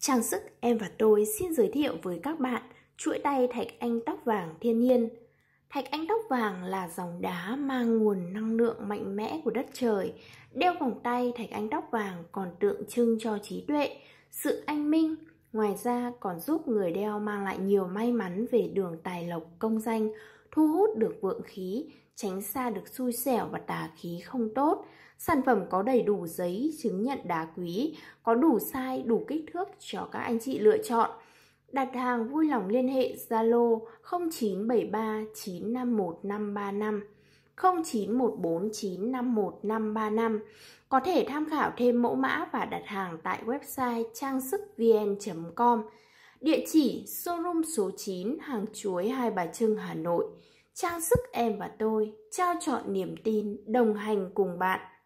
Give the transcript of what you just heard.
Trang sức em và tôi xin giới thiệu với các bạn chuỗi tay thạch anh tóc vàng thiên nhiên. Thạch anh tóc vàng là dòng đá mang nguồn năng lượng mạnh mẽ của đất trời. Đeo vòng tay thạch anh tóc vàng còn tượng trưng cho trí tuệ, sự anh minh. Ngoài ra còn giúp người đeo mang lại nhiều may mắn về đường tài lộc công danh, thu hút được vượng khí, tránh xa được xui xẻo và tà khí không tốt. Sản phẩm có đầy đủ giấy, chứng nhận đá quý, có đủ size, đủ kích thước cho các anh chị lựa chọn. Đặt hàng vui lòng liên hệ Zalo 0973 951 535 0914 Có thể tham khảo thêm mẫu mã và đặt hàng tại website trang sức vn.com. Địa chỉ showroom số 9 hàng chuối Hai Bà Trưng Hà Nội. Trang sức em và tôi trao chọn niềm tin đồng hành cùng bạn.